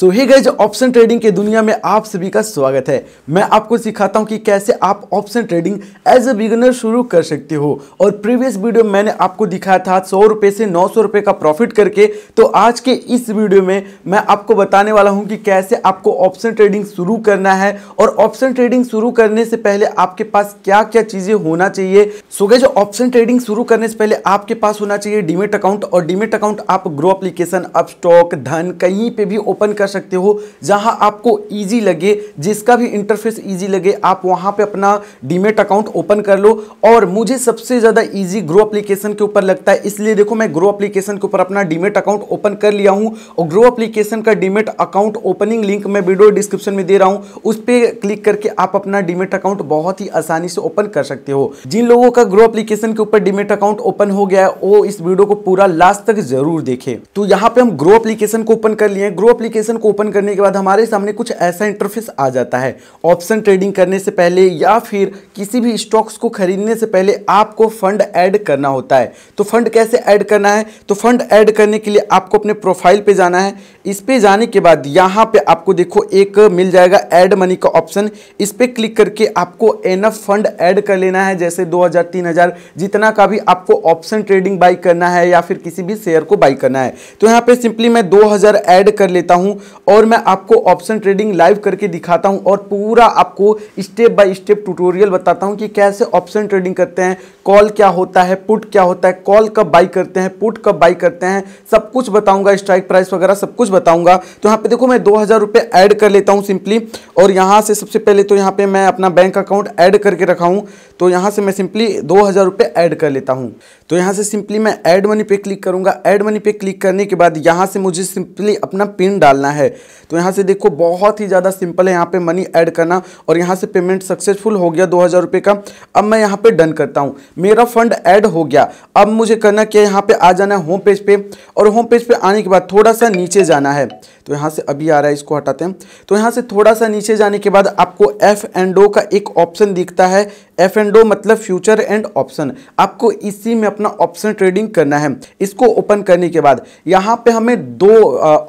सो hey guys option trading के दुनिया में आप सभी का स्वागत है मैं आपको सिखाता हूं कि कैसे आप option trading as a beginner शुरू कर सकते हो और प्रीवियस वीडियो मैंने आपको दिखाया था सौ रुपये से नौ सौ रुपये का प्रॉफिट करके तो आज के इस वीडियो में मैं आपको बताने वाला हूं कि कैसे आपको ऑप्शन ट्रेडिंग शुरू करना है और ऑप्शन ट्रेडिंग शुरू करने से पहले आपके पास क्या क्या चीज़ें होना चाहिए सो गैज ऑप्शन ट्रेडिंग शुरू करने से पहले आपके पास होना चाहिए डिमेट अकाउंट और डिमेट अकाउंट आप ग्रो अप्लीकेशन अपस्टॉक धन कहीं पर भी ओपन कर कर सकते हो जहां आपको इजी लगे जिसका भी इंटरफेस इजी लगे आप वहां पे अपना डीमेट अकाउंट ओपन कर लो और मुझे सबसे ज़्यादा इजी ग्रो एप्लीकेशन के ऊपर लगता है इसलिए देखो मैं ग्रो एप्लीकेशन के ऊपर अपना डीमेट अकाउंट ओपन कर लिया हूँ और ग्रो एप्लीकेशन का डीमेट अकाउंट ओपनिंग लिंक मैं वीडियो डिस्क्रिप्शन में दे रहा हूँ उस पर क्लिक करके आप अपना डीमेट अकाउंट बहुत ही आसानी से ओपन कर सकते हो जिन लोगों का ग्रो अप्लीकेशन के ऊपर डीमेट अकाउंट ओपन हो गया है वो इस वीडियो को पूरा लास्ट तक जरूर देखें तो यहाँ पे हम ग्रो अप्लीकेशन को ओपन कर लिए ग्रो एप्लीकेशन एप्लीकेशन को ओपन करने के बाद हमारे सामने कुछ ऐसा इंटरफेस आ जाता है ऑप्शन ट्रेडिंग करने से पहले या फिर किसी भी स्टॉक्स को खरीदने से पहले आपको फंड ऐड करना होता है तो फंड कैसे ऐड करना है तो फंड ऐड करने के लिए आपको अपने प्रोफाइल पे जाना है इस पे जाने के बाद यहाँ पे आपको देखो एक मिल जाएगा ऐड मनी का ऑप्शन इस पर क्लिक करके आपको एनफ फंड ऐड कर लेना है जैसे दो हजार जितना का भी आपको ऑप्शन ट्रेडिंग बाई करना है या फिर किसी भी शेयर को बाई करना है तो यहाँ पे सिंपली मैं 2000 ऐड कर लेता हूँ हूं और मैं आपको ऑप्शन ट्रेडिंग लाइव करके दिखाता हूं और पूरा आपको स्टेप बाय स्टेप ट्यूटोरियल बताता हूं कि कैसे ऑप्शन ट्रेडिंग करते हैं कॉल क्या होता है पुट क्या होता है कॉल कब बाई करते हैं पुट कब बाई करते हैं सब कुछ बताऊंगा स्ट्राइक प्राइस वगैरह सब कुछ बताऊंगा तो यहाँ पे देखो मैं दो हज़ार रुपये ऐड कर लेता हूँ सिंपली और यहाँ से सबसे पहले तो यहाँ पे मैं अपना बैंक अकाउंट ऐड करके रखा हूँ तो यहाँ से मैं सिंपली दो हज़ार रुपये ऐड कर लेता हूँ तो यहाँ से सिंपली मैं ऐड मनी पे क्लिक करूँगा ऐड मनी पे क्लिक करने के बाद यहाँ से मुझे सिंपली अपना पिन डालना है तो यहाँ से देखो बहुत ही ज़्यादा सिंपल है यहाँ पे मनी ऐड करना और यहाँ से पेमेंट सक्सेसफुल हो गया दो हज़ार रुपये का अब मैं यहाँ पे डन करता हूँ मेरा फंड ऐड हो गया अब मुझे करना क्या यहाँ पे आ जाना है होम पेज पे और होम पेज पे आने के बाद थोड़ा सा नीचे जाना है तो यहाँ से अभी आ रहा है इसको हटाते हैं तो यहाँ से थोड़ा सा नीचे जाने के बाद आपको एफ एंड ओ का एक ऑप्शन दिखता है एफ एंड ओ मतलब फ्यूचर एंड ऑप्शन आपको इसी में अपना ऑप्शन ट्रेडिंग करना है इसको ओपन करने के बाद यहाँ पे हमें दो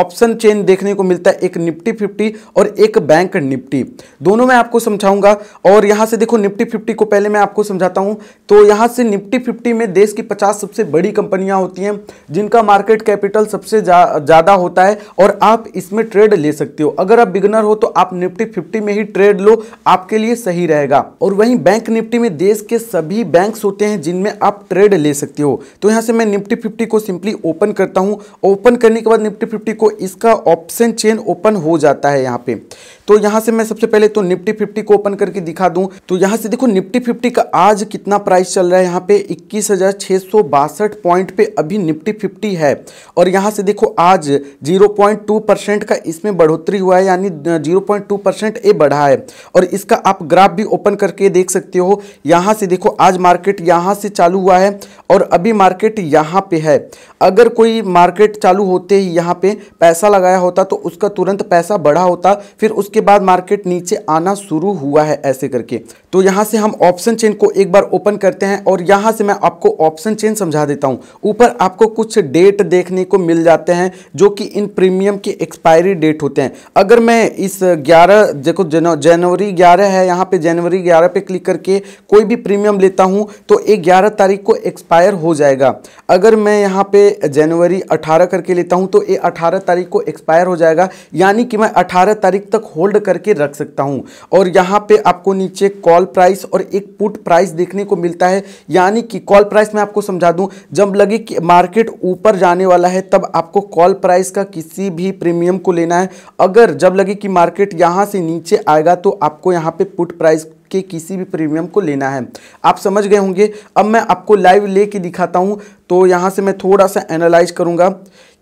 ऑप्शन चेन देखने को मिलता है एक निफ्टी फिफ्टी और एक बैंक निफ्टी दोनों मैं आपको समझाऊंगा और यहाँ से देखो निफ्टी फिफ्टी को पहले मैं आपको समझाता हूँ तो यहाँ से निफ्टी फिफ्टी में देश की पचास सबसे बड़ी कंपनियाँ होती हैं जिनका मार्केट कैपिटल सबसे ज़्यादा होता है और आप इसमें ट्रेड ले सकते हो अगर आप बिगनर हो तो आप निफ्टी फिफ्टी में ही ट्रेड लो आपके लिए सही रहेगा और वहीं बैंक निफ्टी में देश के सभी बैंक्स होते हैं जिनमें आप ट्रेड ले सकते हो तो यहाँ से मैं निफ्टी फिफ्टी को सिंपली ओपन करता हूँ ओपन करने के बाद निफ्टी फिफ्टी को इसका ऑप्शन चेन ओपन हो जाता है यहाँ पे तो यहाँ से मैं सबसे पहले तो निफ्टी फिफ्टी को ओपन करके दिखा दूँ तो यहाँ से देखो निफ्टी फिफ्टी का आज कितना प्राइस चल रहा है यहाँ पे इक्कीस पॉइंट पे अभी निफ्टी फिफ्टी है और यहाँ से देखो आज जीरो का इसमें बढ़ोतरी हुआ है यानी जीरो ये बढ़ा है और इसका आप ग्राफ भी ओपन करके देख सकते हो हो यहाँ से देखो आज मार्केट यहाँ से चालू हुआ है और अभी मार्केट यहाँ पे है अगर कोई मार्केट चालू होते ही यहाँ पे पैसा लगाया होता तो उसका तुरंत पैसा बढ़ा होता फिर उसके बाद मार्केट नीचे आना शुरू हुआ है ऐसे करके तो यहाँ से हम ऑप्शन चेन को एक बार ओपन करते हैं और यहाँ से मैं आपको ऑप्शन चेन समझा देता हूँ ऊपर आपको कुछ डेट देखने को मिल जाते हैं जो कि इन प्रीमियम के एक्सपायरी डेट होते हैं अगर मैं इस ग्यारह देखो जनवरी ग्यारह है यहाँ पे जनवरी ग्यारह पे क्लिक करके करके कोई भी प्रीमियम लेता हूँ तो ग्यारह तारीख को एक्सपायर हो जाएगा अगर मैं यहाँ पे जनवरी अठारह करके लेता हूँ तो ये अठारह तारीख को एक्सपायर हो जाएगा यानी कि मैं अठारह तारीख तक होल्ड करके रख सकता हूँ और यहाँ पर आपको नीचे कॉल प्राइस और एक पुट प्राइस देखने को मिलता है यानी कि कॉल प्राइस मैं आपको समझा दूँ जब लगे कि मार्केट ऊपर जाने वाला है तब आपको कॉल प्राइस का किसी भी प्रीमियम को लेना है अगर जब लगे कि मार्केट यहां से नीचे आएगा तो आपको यहाँ पे पुट प्राइस के किसी भी प्रीमियम को लेना है आप समझ गए होंगे अब मैं आपको लाइव ले के दिखाता हूँ तो यहाँ से मैं थोड़ा सा एनालाइज करूँगा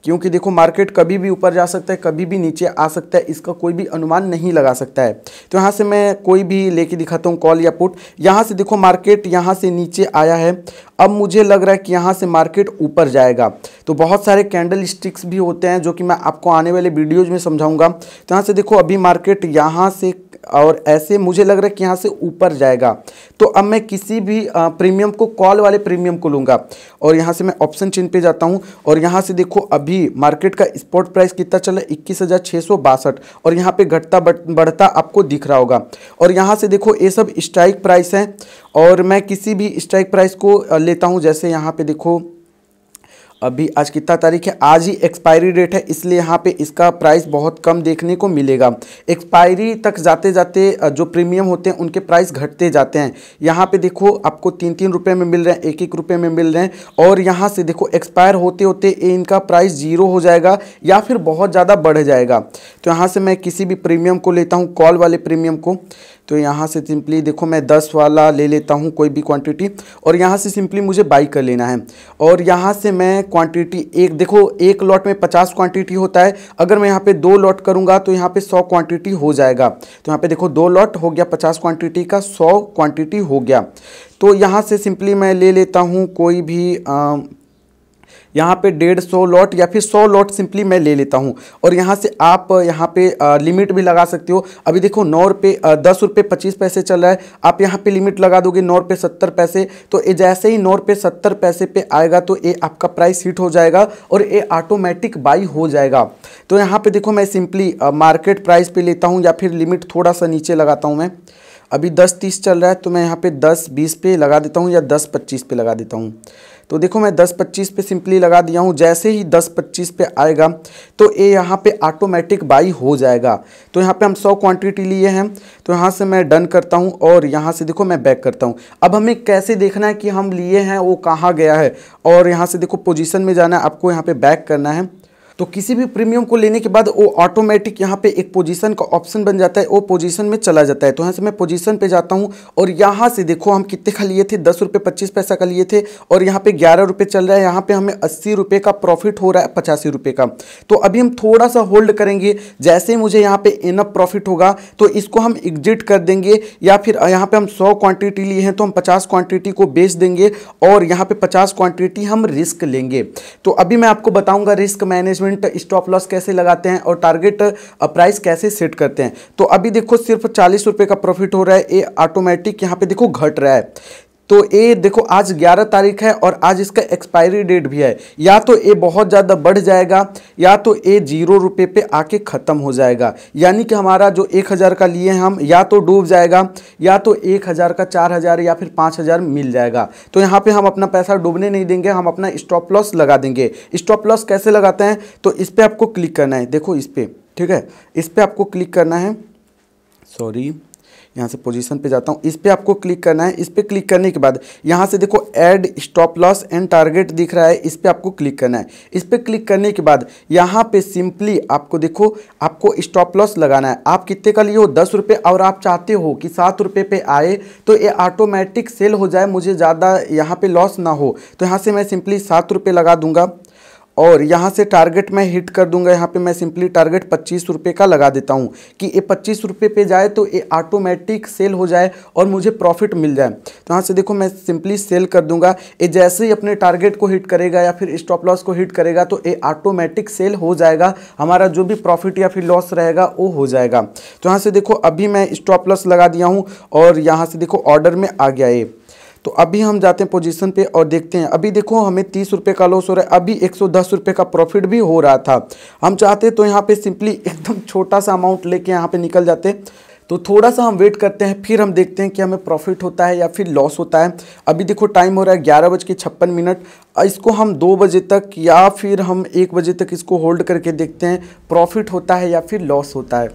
क्योंकि देखो मार्केट कभी भी ऊपर जा सकता है कभी भी नीचे आ सकता है इसका कोई भी अनुमान नहीं लगा सकता है तो यहाँ से मैं कोई भी लेके दिखाता हूँ कॉल या पुट यहाँ से देखो मार्केट यहाँ से नीचे आया है अब मुझे लग रहा है कि यहाँ से मार्केट ऊपर जाएगा तो बहुत सारे कैंडल स्टिक्स भी होते हैं जो कि मैं आपको आने वाले वीडियोज़ में समझाऊँगा तो यहाँ से देखो अभी मार्केट यहाँ से और ऐसे मुझे लग रहा है कि यहाँ से ऊपर जाएगा तो अब मैं किसी भी प्रीमियम को कॉल वाले प्रीमियम को लूँगा और यहाँ से मैं ऑप्शन चिन्ह पे जाता हूँ और यहाँ से देखो अभी मार्केट का स्पॉट प्राइस कितना चला इक्कीस हज़ार छः सौ बासठ और यहाँ पे घटता बढ़ता आपको दिख रहा होगा और यहाँ से देखो ये सब स्ट्राइक प्राइस हैं और मैं किसी भी स्ट्राइक प्राइस को लेता हूँ जैसे यहाँ पर देखो अभी आज कितना तारीख है आज ही एक्सपायरी डेट है इसलिए यहाँ पे इसका प्राइस बहुत कम देखने को मिलेगा एक्सपायरी तक जाते जाते जो प्रीमियम होते हैं उनके प्राइस घटते जाते हैं यहाँ पे देखो आपको तीन तीन रुपये में मिल रहे हैं एक एक रुपये में मिल रहे हैं और यहाँ से देखो एक्सपायर होते होते इनका प्राइस ज़ीरो हो जाएगा या फिर बहुत ज़्यादा बढ़ जाएगा तो यहाँ से मैं किसी भी प्रीमियम को लेता हूँ कॉल वाले प्रीमियम को तो यहाँ से सिंपली देखो मैं दस वाला ले लेता हूँ कोई भी क्वांटिटी और यहाँ से सिंपली मुझे बाई कर लेना है और यहाँ से मैं क्वांटिटी एक देखो एक लॉट में पचास क्वांटिटी होता है अगर मैं यहाँ पे दो लॉट करूँगा तो यहाँ पे सौ क्वांटिटी हो जाएगा तो यहाँ पे देखो दो लॉट हो गया पचास क्वांटिटी का सौ क्वांटिटी हो गया तो यहाँ से सिंपली मैं ले लेता हूँ कोई भी आ, यहाँ पे डेढ़ सौ लॉट या फिर सौ लॉट सिंपली मैं ले लेता हूँ और यहाँ से आप यहाँ पे लिमिट भी लगा सकते हो अभी देखो नौ रुपये दस रुपये पच्चीस पैसे चल रहा है आप यहाँ पे लिमिट लगा दोगे नौ रुपये सत्तर पैसे तो ये जैसे ही नौ रुपये सत्तर पैसे पे आएगा तो ये आपका प्राइस हिट हो जाएगा और ये ऑटोमेटिक बाई हो जाएगा तो यहाँ पर देखो मैं सिंपली मार्केट प्राइस पर लेता हूँ या फिर लिमिट थोड़ा सा नीचे लगाता हूँ मैं अभी दस तीस चल रहा है तो मैं यहाँ पे दस बीस पे लगा देता हूँ या दस पच्चीस पे लगा देता हूँ तो देखो मैं दस पच्चीस पे सिंपली लगा दिया हूँ जैसे ही दस पच्चीस पे आएगा तो ये यहाँ पे ऑटोमेटिक बाई हो जाएगा तो यहाँ पे हम सौ क्वांटिटी लिए हैं तो यहाँ से मैं डन करता हूँ और यहाँ से देखो मैं बैक करता हूँ अब हमें कैसे देखना है कि हम लिए हैं वो कहाँ गया है और यहाँ से देखो पोजिशन में जाना है आपको यहाँ पर बैक करना है तो किसी भी प्रीमियम को लेने के बाद वो ऑटोमेटिक यहाँ पे एक पोजीशन का ऑप्शन बन जाता है वो पोजीशन में चला जाता है तो यहाँ से मैं पोजीशन पे जाता हूँ और यहाँ से देखो हम कितने का लिए थे दस रुपये पच्चीस पैसा का लिए थे और यहाँ पे ग्यारह रुपये चल रहा है यहाँ पे हमें अस्सी रुपये का प्रॉफिट हो रहा है पचासी रुपये का तो अभी हम थोड़ा सा होल्ड करेंगे जैसे ही मुझे यहाँ पे इनअप प्रॉफिट होगा तो इसको हम एग्जिट कर देंगे या फिर यहाँ पर हम सौ क्वांटिटी लिए हैं तो हम पचास क्वान्टिटी को बेच देंगे और यहाँ पर पचास क्वांटिटी हम रिस्क लेंगे तो अभी मैं आपको बताऊँगा risk management movement stop loss कैसे लगाते हैं और टारगेट प्राइस uh, कैसे सेट करते हैं तो अभी देखो सिर्फ चालीस रुपये का प्रॉफिट हो रहा है ये ऑटोमेटिक यहाँ पे देखो घट रहा है तो ये देखो आज 11 तारीख है और आज इसका एक्सपायरी डेट भी है या तो ये बहुत ज़्यादा बढ़ जाएगा या तो ये जीरो रुपये पे आके ख़त्म हो जाएगा यानी कि हमारा जो एक हज़ार का लिए हम या तो डूब जाएगा या तो एक हज़ार का चार हज़ार या फिर पाँच हज़ार मिल जाएगा तो यहाँ पर हम अपना पैसा डूबने नहीं देंगे हम अपना स्टॉप लॉस लगा देंगे स्टॉप लॉस कैसे लगाते हैं तो इस पर आपको क्लिक करना है देखो इस पर ठीक है इस पर आपको क्लिक करना है सॉरी यहाँ से पोजीशन पे जाता हूँ इस पर आपको क्लिक करना है इस पर क्लिक करने के बाद यहाँ से देखो add stop loss and target दिख रहा है इस पर आपको क्लिक करना है इस पर क्लिक करने के बाद यहाँ पे सिंपली आपको देखो आपको स्टॉप लॉस लगाना है आप कितने का लिए हो दस रुपये और आप चाहते हो कि सात रुपये पे आए तो ये ऑटोमेटिक सेल हो जाए मुझे ज़्यादा यहाँ पे लॉस ना हो तो यहाँ से मैं सिंपली सात रुपये लगा दूंगा और यहाँ से टारगेट मैं हिट कर दूंगा यहाँ पे मैं सिंपली टारगेट पच्चीस रुपये का लगा देता हूँ कि ये पच्चीस रुपये पे जाए तो ये ऑटोमेटिक सेल हो जाए और मुझे प्रॉफिट मिल जाए तो यहाँ से देखो मैं सिंपली सेल कर दूंगा ये जैसे ही अपने टारगेट को हिट करेगा या फिर स्टॉप लॉस को हिट करेगा तो ये ऑटोमेटिक सेल हो जाएगा हमारा जो भी प्रॉफिट या फिर लॉस रहेगा वो हो जाएगा तो यहाँ से देखो अभी मैं स्टॉप लॉस लगा दिया हूँ और यहाँ से देखो ऑर्डर में आ गया ये तो अभी हम जाते हैं पोजीशन पे और देखते हैं अभी देखो हमें तीस रुपये का लॉस हो रहा है अभी एक सौ दस रुपये का प्रॉफिट भी हो रहा था हम चाहते तो यहाँ पे सिंपली एकदम छोटा सा अमाउंट लेके यहाँ पे निकल जाते तो थोड़ा सा हम वेट करते हैं फिर हम देखते हैं कि हमें प्रॉफिट होता है या फिर लॉस होता है अभी देखो टाइम हो रहा है ग्यारह बज के छप्पन मिनट इसको हम दो बजे तक या फिर हम एक बजे तक इसको होल्ड करके देखते हैं प्रॉफिट होता है या फिर लॉस होता है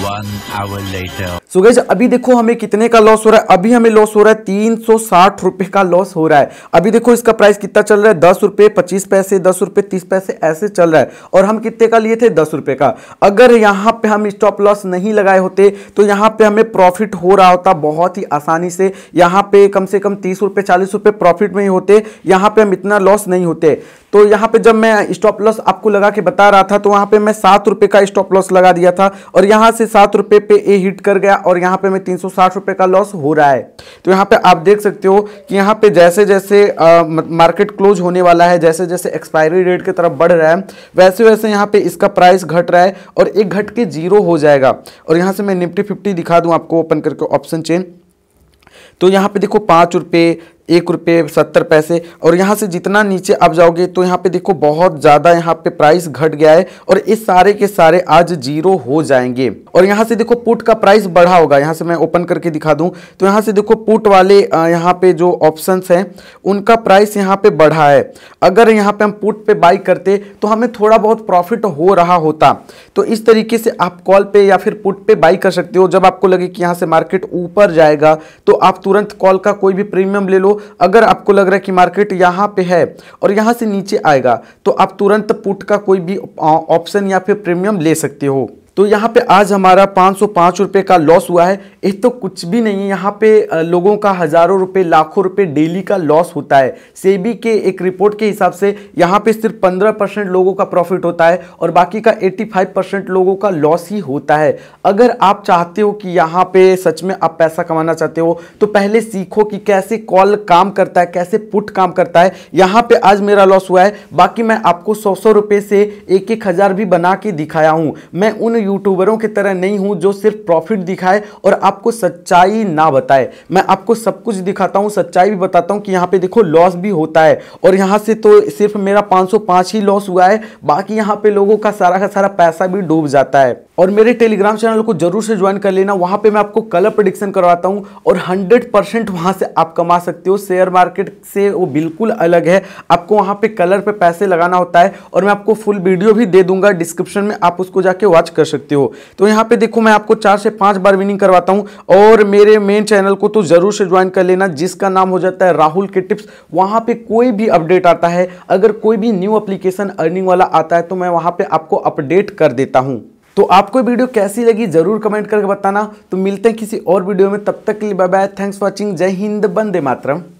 सो hour So guys, अभी देखो हमें कितने का लॉस हो रहा है अभी हमें लॉस हो रहा है तीन सौ साठ रुपए का लॉस हो रहा है अभी देखो इसका प्राइस कितना चल रहा है दस रुपए पच्चीस पैसे दस रुपए तीस पैसे ऐसे चल रहा है और हम कितने का लिए थे दस रुपए का अगर यहाँ पे हम स्टॉप लॉस नहीं लगाए होते तो यहाँ पे हमें प्रॉफिट हो रहा होता बहुत ही आसानी से यहाँ पे कम से कम तीस रुपये चालीस रुपये प्रॉफिट में ही होते यहाँ पे हम इतना लॉस नहीं होते तो यहाँ पे जब मैं स्टॉप लॉस आपको लगा के बता रहा था तो वहाँ पे मैं सात रुपये का स्टॉप लॉस लगा दिया था और यहाँ से सात रुपये पे ए हिट कर गया और यहाँ पे मैं तीन सौ साठ रुपये का लॉस हो रहा है तो यहाँ पे आप देख सकते हो कि यहाँ पे जैसे जैसे मार्केट क्लोज होने वाला है जैसे जैसे एक्सपायरी डेट की तरफ बढ़ रहा है वैसे वैसे यहाँ पे इसका प्राइस घट रहा है और एक घट के जीरो हो जाएगा और यहाँ से मैं निफ्टी फिफ्टी दिखा दूँ आपको ओपन करके ऑप्शन चेन तो यहाँ पे देखो पाँच रुपये एक रुपये सत्तर पैसे और यहाँ से जितना नीचे आप जाओगे तो यहाँ पे देखो बहुत ज़्यादा यहाँ पे प्राइस घट गया है और इस सारे के सारे आज जीरो हो जाएंगे और यहाँ से देखो पुट का प्राइस बढ़ा होगा यहाँ से मैं ओपन करके दिखा दूँ तो यहाँ से देखो पुट वाले यहाँ पे जो ऑप्शन हैं उनका प्राइस यहाँ पे बढ़ा है अगर यहाँ पे हम पुट पे बाई करते तो हमें थोड़ा बहुत प्रॉफिट हो रहा होता तो इस तरीके से आप कॉल पे या फिर पुट पे बाई कर सकते हो जब आपको लगे कि यहाँ से मार्केट ऊपर जाएगा तो आप तुरंत कॉल का कोई भी प्रीमियम ले लो अगर आपको लग रहा है कि मार्केट यहाँ पे है और यहाँ से नीचे आएगा तो आप तुरंत पुट का कोई भी ऑप्शन या फिर प्रीमियम ले सकते हो तो यहाँ पे आज हमारा पाँच सौ पाँच रुपये का लॉस हुआ है ये तो कुछ भी नहीं है यहाँ पे लोगों का हज़ारों रुपये लाखों रुपये डेली का लॉस होता है सेबी के एक रिपोर्ट के हिसाब से यहाँ पे सिर्फ पंद्रह परसेंट लोगों का प्रॉफिट होता है और बाकी का एट्टी फाइव परसेंट लोगों का लॉस ही होता है अगर आप चाहते हो कि यहाँ पे सच में आप पैसा कमाना चाहते हो तो पहले सीखो कि कैसे कॉल काम करता है कैसे पुट काम करता है यहाँ पे आज मेरा लॉस हुआ है बाकी मैं आपको सौ सौ रुपये से एक एक हज़ार भी बना के दिखाया हूँ मैं उन यूट्यूबरों की तरह नहीं हूं जो सिर्फ प्रॉफिट दिखाए और आपको सच्चाई ना बताए मैं आपको सब कुछ दिखाता हूं सच्चाई भी बताता हूं कि यहां पे देखो लॉस भी होता है और यहां से तो सिर्फ मेरा 505 ही लॉस हुआ है बाकी यहां पे लोगों का सारा का सारा पैसा भी डूब जाता है और मेरे टेलीग्राम चैनल को जरूर से ज्वाइन कर लेना वहां पे मैं आपको कलर प्रोडिक्शन करवाता हूं और 100 परसेंट वहां से आप कमा सकते हो शेयर मार्केट से वो बिल्कुल अलग है आपको वहां पे कलर पे पैसे लगाना होता है और मैं आपको फुल वीडियो भी दे दूंगा डिस्क्रिप्शन में आप उसको जाके वॉच कर सकते हो तो यहाँ पे देखो मैं आपको चार से पांच बार विनिंग करवाता हूँ और मेरे मेन चैनल को तो जरूर से ज्वाइन कर लेना जिसका नाम हो जाता है राहुल के टिप्स वहाँ पे कोई भी अपडेट आता है अगर कोई भी न्यू अप्लीकेशन अर्निंग वाला आता है तो मैं वहाँ पर आपको अपडेट कर देता हूँ तो आपको वीडियो कैसी लगी जरूर कमेंट करके बताना तो मिलते हैं किसी और वीडियो में तब तक के लिए बाय बाय थैंक्स वॉचिंग जय हिंद बंदे मातरम